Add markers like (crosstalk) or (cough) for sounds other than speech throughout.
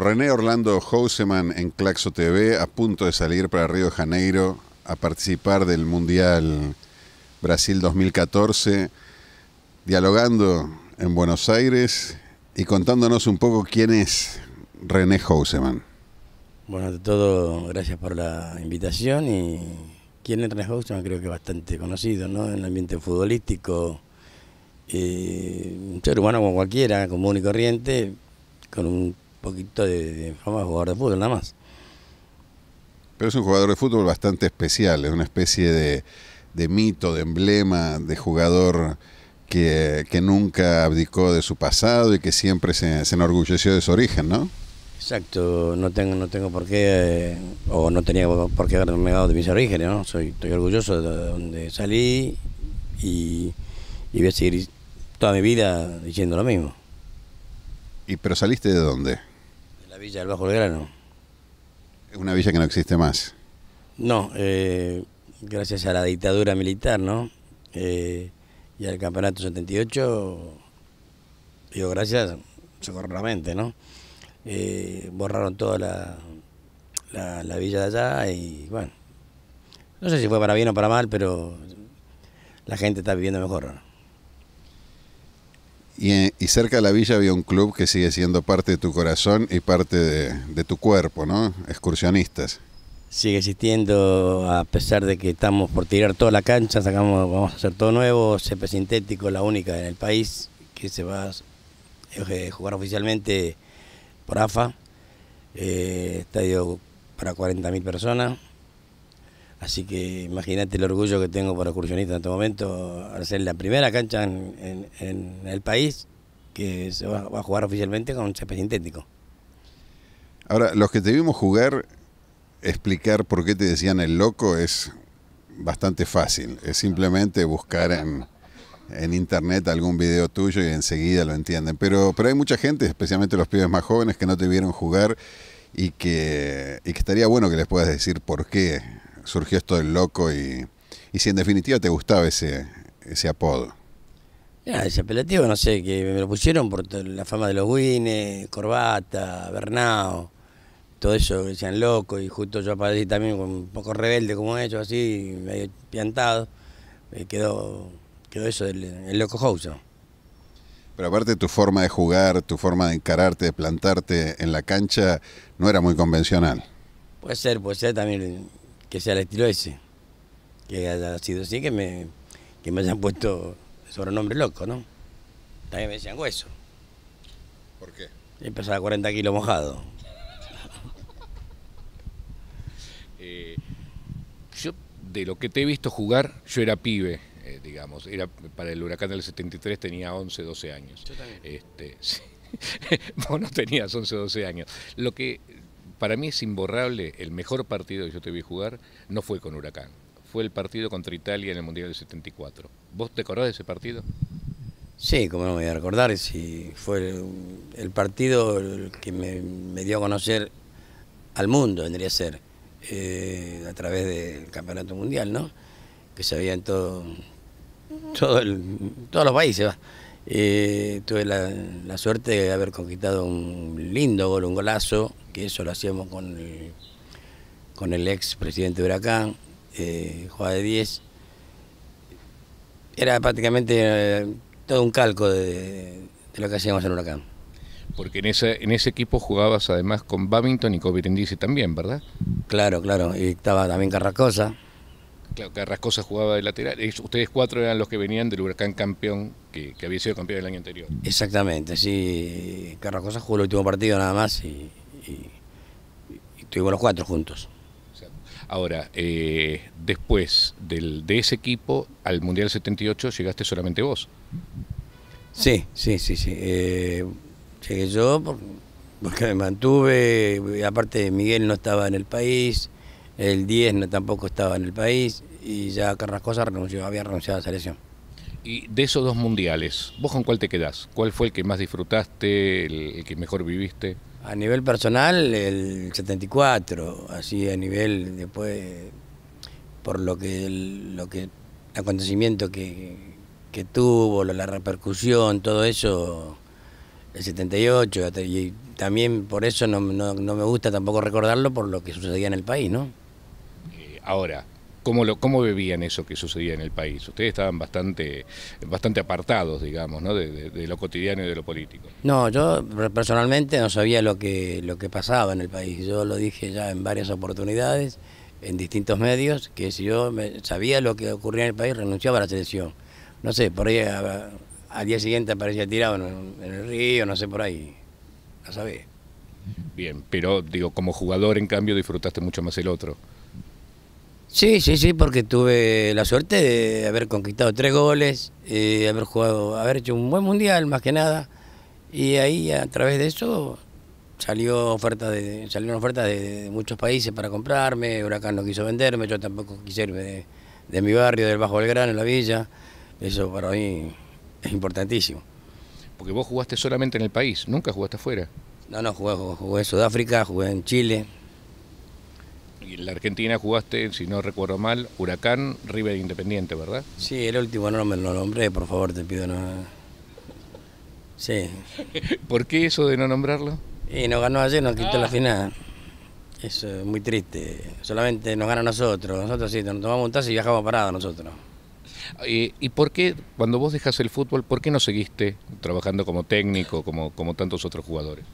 René Orlando Houseman en Claxo TV, a punto de salir para Río de Janeiro a participar del Mundial Brasil 2014, dialogando en Buenos Aires y contándonos un poco quién es René Houseman. Bueno, de todo, gracias por la invitación y quién es René Houseman creo que bastante conocido, ¿no? En el ambiente futbolístico, eh, un ser humano como cualquiera, común y corriente, con un poquito de, fama de jugador de fútbol, nada más. Pero es un jugador de fútbol bastante especial, es una especie de, mito, de emblema, de jugador que, que, nunca abdicó de su pasado y que siempre se, enorgulleció de su origen, ¿no? Exacto, no tengo, no tengo por qué, eh, o no tenía por qué haberme dado de mis orígenes, ¿no? Soy, estoy orgulloso de donde salí y, y voy a seguir toda mi vida diciendo lo mismo. ¿Y pero saliste de dónde? villa del Bajo del Grano. Es una villa que no existe más. No, eh, gracias a la dictadura militar, ¿no? Eh, y al campeonato 78, digo gracias seguramente, ¿no? Eh, borraron toda la, villa de allá y bueno, no sé si fue para bien o para mal, pero la gente está viviendo mejor. Y, cerca de la villa había un club que sigue siendo parte de tu corazón y parte de, tu cuerpo, ¿no? Excursionistas. Sigue existiendo a pesar de que estamos por tirar toda la cancha, sacamos, vamos a hacer todo nuevo, CP sintético, la única en el país que se va a eh, jugar oficialmente por AFA, eh, estadio para 40.000 personas, Así que imagínate el orgullo que tengo por excursionista en este momento, al ser la primera cancha en, el país que se va, a jugar oficialmente con un césped sintético. Ahora, los que te vimos jugar, explicar por qué te decían el loco es bastante fácil. Es simplemente buscar en, en internet algún video tuyo y enseguida lo entienden. Pero, pero hay mucha gente, especialmente los pibes más jóvenes, que no te vieron jugar y que estaría bueno que les puedas decir por qué surgió esto del loco y, y si en definitiva te gustaba ese, ese apodo. Ah, ese apelativo, no sé, que me lo pusieron por la fama de los Guines, Corbata, Bernado, todo eso, que decían loco, y justo yo aparecí también con un poco rebelde como ellos, así, medio piantado, quedó, quedó eso del el loco house. Pero aparte tu forma de jugar, tu forma de encararte, de plantarte en la cancha, no era muy convencional. Puede ser, puede ser también que sea el estilo ese. Que haya sido así, que me, me hayan puesto sobrenombre loco, ¿no? También me decían hueso. ¿Por qué? Empezaba a 40 kilos mojado. (laughs) Eh, yo, de lo que te he visto jugar, yo era pibe, eh, digamos. Era, para el huracán del 73 tenía 11, 12 años. Yo también. Este, (laughs) sí. Vos no tenías 11 12 años. Lo que para mí es imborrable, el mejor partido que yo te vi jugar no fue con Huracán, fue el partido contra Italia en el Mundial del 74. ¿Vos te acordás de ese partido? Sí, como no me voy a recordar, sí, fue el, partido que me, dio a conocer al mundo, vendría a ser, eh, a través del Campeonato Mundial, ¿no? Que se había en todo, todos los países. Eh, tuve la, suerte de haber conquistado un lindo gol, un golazo ...y eso lo hacíamos con el, con el ex presidente de Huracán, eh, Juan de 10. Era prácticamente eh, todo un calco de, lo que hacíamos en Huracán. Porque en ese, en ese equipo jugabas además con Babington y con también, ¿verdad? Claro, claro. Y estaba también Carrascosa. Claro, Carrascosa jugaba de lateral. Ustedes cuatro eran los que venían del huracán campeón, que, había sido campeón el año anterior. Exactamente, sí. Carrascosa jugó el último partido nada más y, y, estuvimos los cuatro juntos. Ahora, eh, después del, de ese equipo, al Mundial 78 llegaste solamente vos. Sí, sí, sí, sí. Eh, llegué yo porque me mantuve, aparte Miguel no estaba en el país, el 10 no, tampoco estaba en el país y ya Carrascosa renunció, había renunciado a la selección. Y de esos dos mundiales, ¿vos con cuál te quedás? ¿Cuál fue el que más disfrutaste, el que mejor viviste? A nivel personal, el 74, así a nivel después, por lo que lo que acontecimiento que, tuvo, la repercusión, todo eso, el 78, y también por eso no, no, no me gusta tampoco recordarlo por lo que sucedía en el país, ¿no? Eh, ahora, cómo, lo, eso que sucedía en el país. Ustedes estaban bastante, bastante apartados, digamos, ¿no? de, lo cotidiano y de lo político. No, yo personalmente no sabía lo que, lo que pasaba en el país. Yo lo dije ya en varias oportunidades, en distintos medios, que si yo sabía lo que ocurría en el país, renunciaba a la selección. No sé, por ahí al día siguiente aparecía tirado en, el río, no sé, por ahí. No sabía. Bien, pero digo, como jugador en cambio disfrutaste mucho más el otro. Sí, sí, sí, porque tuve la suerte de haber conquistado tres goles, eh, haber jugado, haber hecho un buen mundial más que nada, y ahí a través de eso salió oferta de, salieron ofertas de, muchos países para comprarme, Huracán no quiso venderme, yo tampoco quise irme de, mi barrio, del Bajo Belgrano, en la villa, eso para mí es importantísimo. Porque vos jugaste solamente en el país, nunca jugaste afuera. No, no, jugué, jugué en Sudáfrica, jugué en Chile, en la Argentina jugaste, si no recuerdo mal, Huracán, River Independiente, ¿verdad? Sí, el último no me lo nombré, por favor, te pido no. Sí. (laughs) ¿Por qué eso de no nombrarlo? Y nos ganó ayer, nos quitó la ah. final. es muy triste. Solamente nos gana nosotros. Nosotros sí, nos tomamos un taxi y viajamos parados nosotros. ¿Y, por qué, cuando vos dejas el fútbol, por qué no seguiste trabajando como técnico, como, como tantos otros jugadores?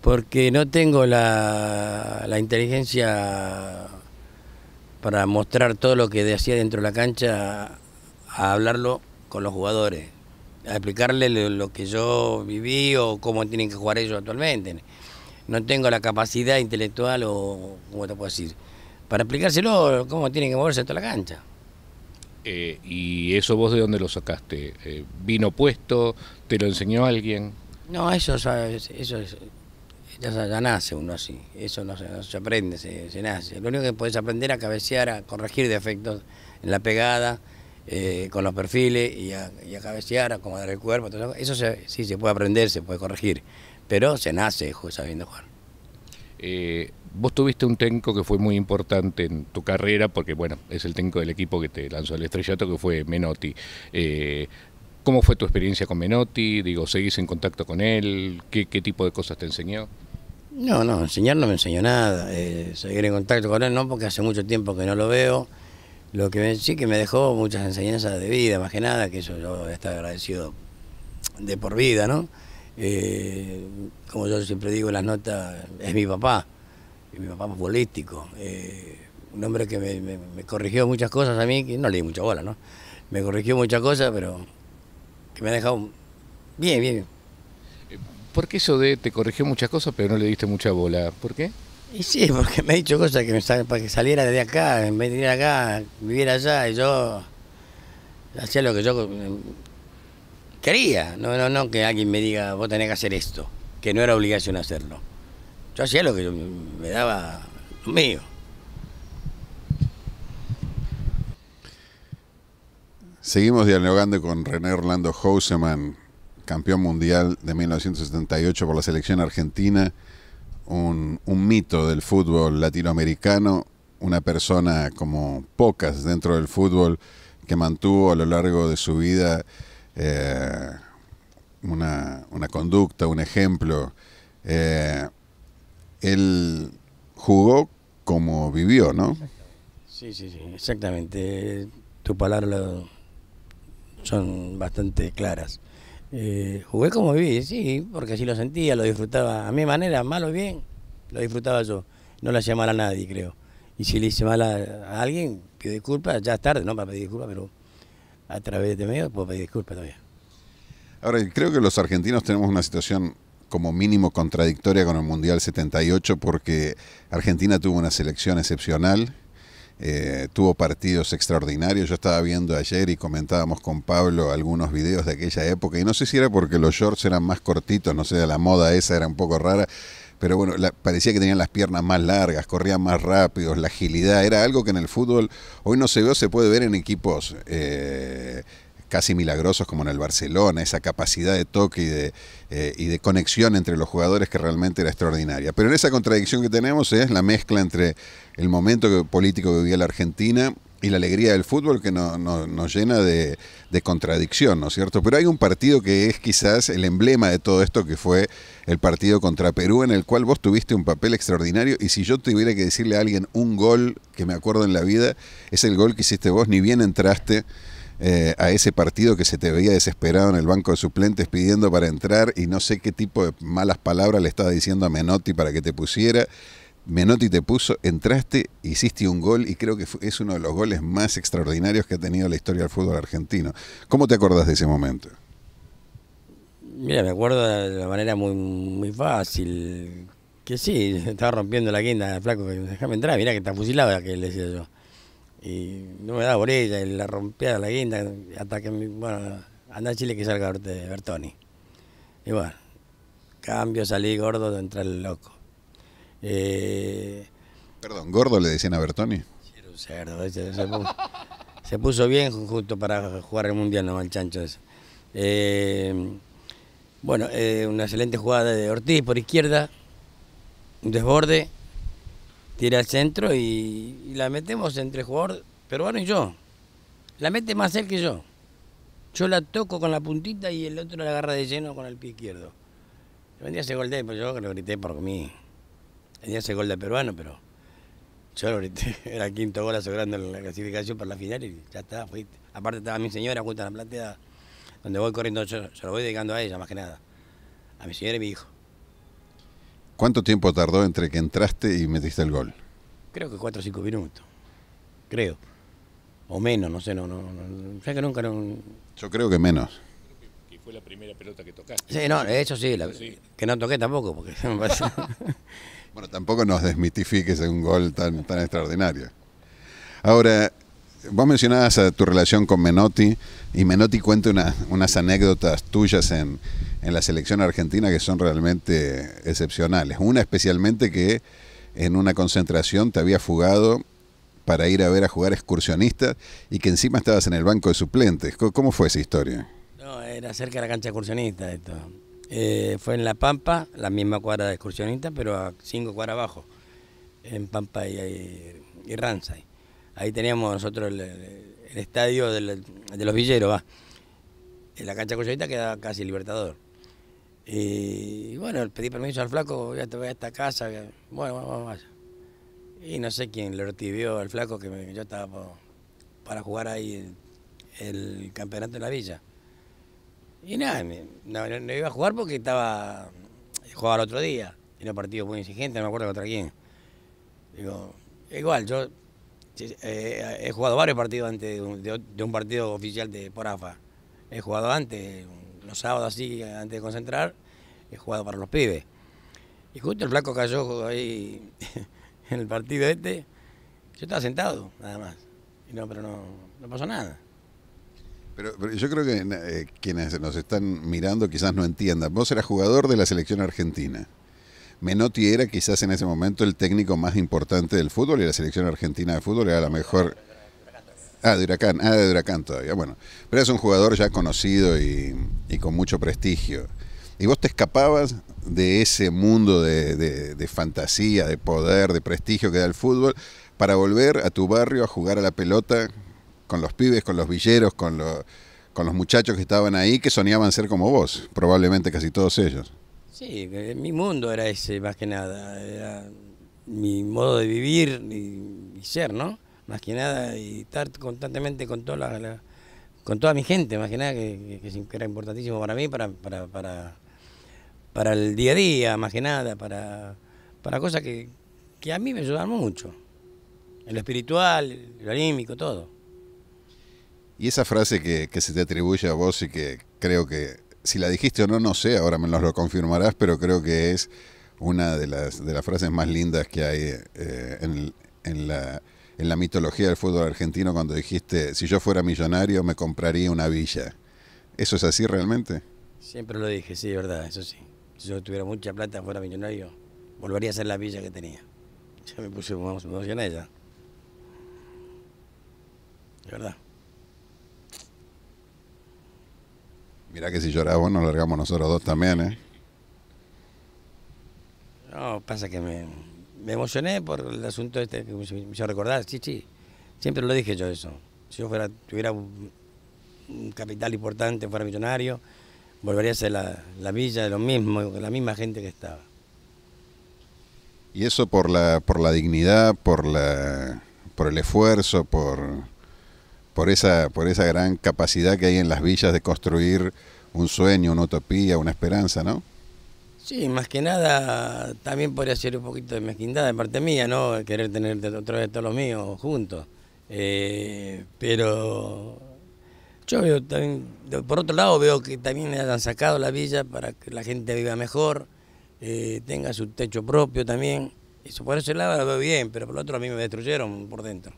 porque no tengo la, la inteligencia para mostrar todo lo que decía dentro de la cancha a hablarlo con los jugadores, a explicarle lo, que yo viví o cómo tienen que jugar ellos actualmente. No tengo la capacidad intelectual o, ¿cómo te puedo decir? Para explicárselo cómo tienen que moverse toda la cancha. Eh, ¿Y eso vos de dónde lo sacaste? Eh, ¿Vino puesto? ¿Te lo enseñó alguien? No, eso, eso, es. Ya, nace uno así, eso no, se, aprende, se, nace. Lo único que puedes aprender es a cabecear, a corregir defectos en la pegada, eh, con los perfiles y a, cabecear, a acomodar el cuerpo, eso, sí se puede aprender, se puede corregir, pero se nace sabiendo jugar. Eh, vos tuviste un técnico que fue muy importante en tu carrera, porque bueno, es el técnico del equipo que te lanzó el estrellato, que fue Menotti. Eh, ¿Cómo fue tu experiencia con Menotti? Digo, ¿seguís en contacto con él? qué tipo de cosas te enseñó? No, no, enseñar no me enseñó nada. Eh, seguir en contacto con él no, porque hace mucho tiempo que no lo veo. Lo que sí que me dejó muchas enseñanzas de vida, más que nada, que eso yo está agradecido de por vida, ¿no? Eh, como yo siempre digo en las notas, es mi papá, y mi papá político. Eh, un hombre que me, corrigió muchas cosas a mí, que no le di mucha bola, ¿no? Me corrigió muchas cosas, pero que me ha dejado bien, bien. Porque eso de te corrigió muchas cosas pero no le diste mucha bola? ¿Por qué? Y sí, porque me ha dicho cosas que para que saliera de acá, en acá, viviera allá, y yo hacía lo que yo eh, quería. No, no, no que alguien me diga, vos tenés que hacer esto, que no era obligación hacerlo. Yo hacía lo que yo me daba lo mío. Seguimos dialogando con René Orlando Houseman, campeón mundial de 1978 por la selección argentina, un, mito del fútbol latinoamericano, una persona como pocas dentro del fútbol que mantuvo a lo largo de su vida eh, una, conducta, un ejemplo. Eh, él jugó como vivió, ¿no? Sí, sí, sí, exactamente. tus palabras son bastante claras. Eh, jugué como vi, sí, porque así lo sentía, lo disfrutaba a mi manera, mal o bien, lo disfrutaba yo. No le hacía mal a nadie, creo. Y si le hice mal a, alguien, pido disculpas, ya es tarde, no para pedir disculpas, pero a través de este medio puedo pedir disculpas todavía. Ahora, creo que los argentinos tenemos una situación como mínimo contradictoria con el Mundial 78 porque Argentina tuvo una selección excepcional eh, tuvo partidos extraordinarios. Yo estaba viendo ayer y comentábamos con Pablo algunos videos de aquella época. Y no sé si era porque los shorts eran más cortitos, no sé, la moda esa era un poco rara. Pero bueno, parecía que tenían las piernas más largas, corrían más rápidos, la agilidad. Era algo que en el fútbol hoy no se ve se puede ver en equipos. Eh, casi milagrosos como en el Barcelona, esa capacidad de toque y de, eh, y de conexión entre los jugadores que realmente era extraordinaria. Pero en esa contradicción que tenemos es la mezcla entre el momento político que vivía la Argentina y la alegría del fútbol que nos llena de, de, contradicción, ¿no es cierto? Pero hay un partido que es quizás el emblema de todo esto, que fue el partido contra Perú, en el cual vos tuviste un papel extraordinario. Y si yo tuviera que decirle a alguien un gol que me acuerdo en la vida, es el gol que hiciste vos, ni bien entraste eh, a ese partido que se te veía desesperado en el banco de suplentes pidiendo para entrar y no sé qué tipo de malas palabras le estaba diciendo a Menotti para que te pusiera. Menotti te puso, entraste, hiciste un gol y creo que es uno de los goles más extraordinarios que ha tenido la historia del fútbol argentino. ¿Cómo te acordás de ese momento? Mira, me acuerdo de la manera muy, muy fácil. Que sí, (laughs) estaba rompiendo la quinta, flaco, déjame entrar, mira que está fusilado, que le decía yo y no me da orella, y la rompía la guinda, hasta que, bueno, anda Chile que salga de Bertoni. Y bueno, cambio, salí gordo, de entrar el loco. Eh, Perdón, gordo le decían a Bertoni. Era un cerdo, se, puso, bien justo para jugar el mundial, no mal chancho ese. Eh, bueno, eh, una excelente jugada de Ortiz por izquierda, un desborde, tira al centro y, la metemos entre jugador peruano y yo. La mete más él que yo. Yo la toco con la puntita y el otro la agarra de lleno con el pie izquierdo. Yo vendía ese gol de pero pues yo lo grité por mí. Vendía ese gol de peruano, pero yo lo grité. (laughs) Era quinto gol asegurando la clasificación para la final y ya está, Aparte estaba mi señora junto en la platea, donde voy corriendo yo, se lo voy dedicando a ella más que nada. A mi señora y mi hijo. ¿Cuánto tiempo tardó entre que entraste y metiste el gol? Creo que 4 o 5 minutos. Creo. O menos, no sé, no, no, no que nunca Yo creo que menos. fue la primera pelota que tocaste. Sí, no, eso sí, la, que no toqué tampoco, porque (laughs) Bueno, tampoco nos desmitifiques en un gol tan, tan extraordinario. Ahora, Vos mencionabas eh, tu relación con Menotti y Menotti cuenta unas anécdotas tuyas en, en, la selección argentina que son realmente excepcionales. Una especialmente que en una concentración te había fugado para ir a ver a jugar excursionistas y que encima estabas en el banco de suplentes. ¿Cómo, fue esa historia? No, era cerca de la cancha excursionista esto. Eh, fue en La Pampa, la misma cuadra de excursionistas, pero a cinco cuadras abajo, en Pampa y, ranza Ahí teníamos nosotros el, estadio de los Villeros, va. En la cancha Coyoita quedaba casi Libertador. Y, bueno, pedí permiso al flaco, ya te voy a esta casa, bueno, vamos, vamos. Y no sé quién le recibió al flaco que yo estaba para jugar ahí el, campeonato de la villa. Y nada, no, iba a jugar porque estaba, jugaba el otro día. Era un partido muy exigente, no me acuerdo contra quién. Digo, igual, yo eh, eh, he jugado varios partidos antes de, un, partido oficial de por AFA. He jugado antes, los sábados así, antes de concentrar, he jugado para los pibes. Y justo el flaco cayó ahí (laughs) en el partido este. Yo estaba sentado, nada más. Y no, pero no, pasó nada. Pero, yo creo que eh, quienes nos están mirando quizás no entiendan. Vos eras jugador de la selección argentina. Menotti era quizás en ese momento el técnico más importante del fútbol y la selección argentina de fútbol era la mejor... Ah, de Huracán, ah, de Huracán todavía, bueno. Pero es un jugador ya conocido y, con mucho prestigio. Y vos te escapabas de ese mundo de, fantasía, de poder, de prestigio que da el fútbol, para volver a tu barrio a jugar a la pelota con los pibes, con los villeros, con los muchachos que estaban ahí, que soñaban ser como vos, probablemente casi todos ellos. Sí, eh, mi mundo era ese más que nada, era mi modo de vivir y, ser, ¿no? Más que nada, y estar constantemente con toda, la, con toda mi gente, más que nada, que, era importantísimo para mí, para, para, para, para, el día a día, más que nada, para, cosas que, a mí me ayudaron mucho, en lo espiritual, lo anímico, todo. Y esa frase que se te atribuye a vos y que creo que si la dijiste o no, no sé, ahora me lo confirmarás, pero creo que es una de las, de las frases más lindas que hay eh, en, en, la, en la mitología del fútbol argentino cuando dijiste, si yo fuera millonario me compraría una villa. ¿Eso es así realmente? Siempre lo dije, sí, verdad, eso sí. Si yo tuviera mucha plata, fuera millonario, volvería a ser la villa que tenía. Ya me puse, vamos, me en ya. De verdad. Mirá que si llorábamos, nos largamos nosotros dos también, ¿eh? No, pasa que me, emocioné por el asunto este que me hizo recordar, sí, sí. Siempre lo dije yo eso. Si yo fuera, tuviera un, capital importante, fuera millonario, volvería a ser la, villa de lo mismo, la misma gente que estaba. Y eso por la, por la dignidad, por la, por el esfuerzo, por por esa, por esa gran capacidad que hay en las villas de construir un sueño, una utopía, una esperanza, ¿no? Sí, más que nada también podría ser un poquito de mezquindad de parte mía, ¿no? Querer tener otra vez todos los míos juntos. Eh, pero yo veo también, por otro lado veo que también me han sacado la villa para que la gente viva mejor, eh, tenga su techo propio también. Eso por ese lado lo veo bien, pero por el otro a mí me destruyeron por dentro.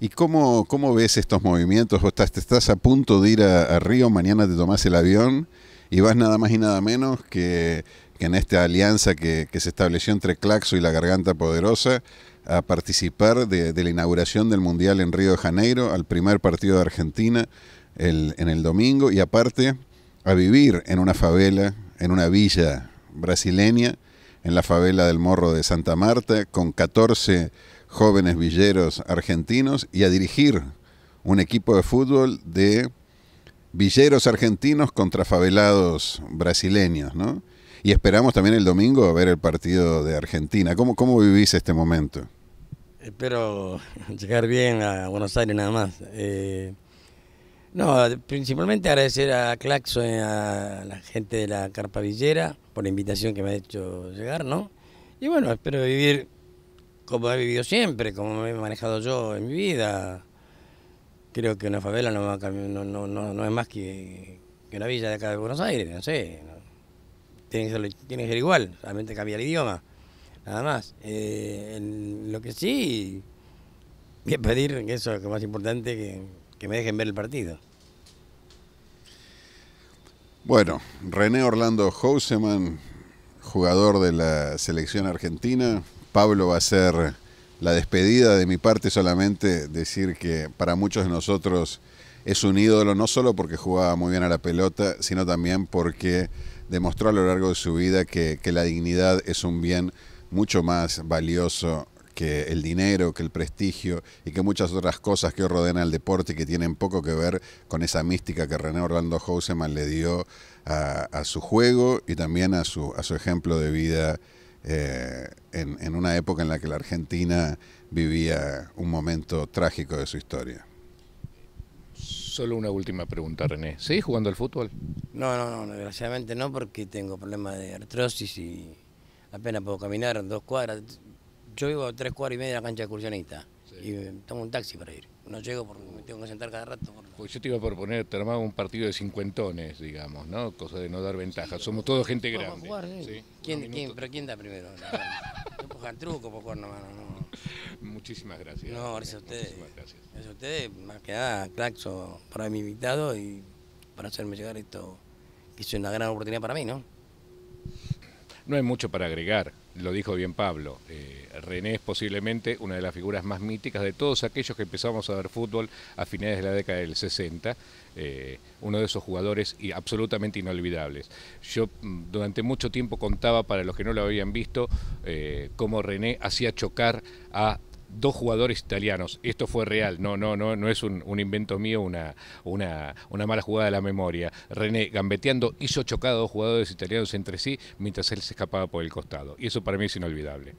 ¿Y cómo, cómo ves estos movimientos? ¿O estás, estás a punto de ir a, Río, mañana te tomás el avión y vas nada más y nada menos que, en esta alianza que, se estableció entre Claxo y la Garganta Poderosa a participar de, la inauguración del Mundial en Río de Janeiro, al primer partido de Argentina el, en el domingo y aparte a vivir en una favela, en una villa brasileña, en la favela del Morro de Santa Marta, con 14 jóvenes villeros argentinos y a dirigir un equipo de fútbol de villeros argentinos contra favelados brasileños, ¿no? Y esperamos también el domingo ver el partido de Argentina. ¿Cómo, cómo vivís este momento? Espero (laughs) llegar bien a Buenos Aires nada más. Eh, no, principalmente agradecer a Claxo y eh, a la gente de la Carpa Villera por la invitación que me ha hecho llegar, ¿no? Y bueno, espero vivir como he vivido siempre, como me he manejado yo en mi vida. Creo que una favela no, es más que, una villa de acá de Buenos Aires, no sé. Tiene que, ser, igual, solamente cambia el idioma, nada más. Eh, lo que sí, voy a pedir, eso es lo más importante, que, me dejen ver el partido. Bueno, René Orlando Houseman, jugador de la selección argentina, Pablo va a ser la despedida de mi parte solamente decir que para muchos de nosotros es un ídolo, no solo porque jugaba muy bien a la pelota, sino también porque demostró a lo largo de su vida que, la dignidad es un bien mucho más valioso que el dinero, que el prestigio y que muchas otras cosas que rodean al deporte y que tienen poco que ver con esa mística que René Orlando Houseman le dio a, a su juego y también a su, a su ejemplo de vida eh, en, en, una época en la que la Argentina vivía un momento trágico de su historia. Solo una última pregunta, René. ¿Seguís jugando al fútbol? No, no, no, desgraciadamente no, porque tengo problemas de artrosis y apenas puedo caminar dos cuadras. Yo vivo a tres cuadras y media de la cancha de excursionista. Y tomo un taxi para ir. No llego porque me tengo que sentar cada rato. Pues yo te iba a proponer, te armaba un partido de cincuentones, digamos, ¿no? Cosa de no dar ventaja. Somos todos gente grande. Eh. ¿Quién, pero quién da primero? (laughs) no jugar truco, por jugar nomás, no. Muchísimas gracias. No, gracias a ustedes. gracias. a ustedes, más que nada, Claxo, por haberme invitado y para hacerme llegar esto, que es una gran oportunidad para mí, ¿no? No hay mucho para agregar lo dijo bien Pablo, eh, René es posiblemente una de las figuras más míticas de todos aquellos que empezamos a ver fútbol a finales de la década del 60, eh, uno de esos jugadores y absolutamente inolvidables. Yo mm, durante mucho tiempo contaba, para los que no lo habían visto, eh, cómo René hacía chocar a dos jugadores italianos. Esto fue real, no, no, no, no es un, invento mío, una, una, una, mala jugada de la memoria. René gambeteando hizo chocar dos jugadores italianos entre sí mientras él se escapaba por el costado. Y eso para mí es inolvidable.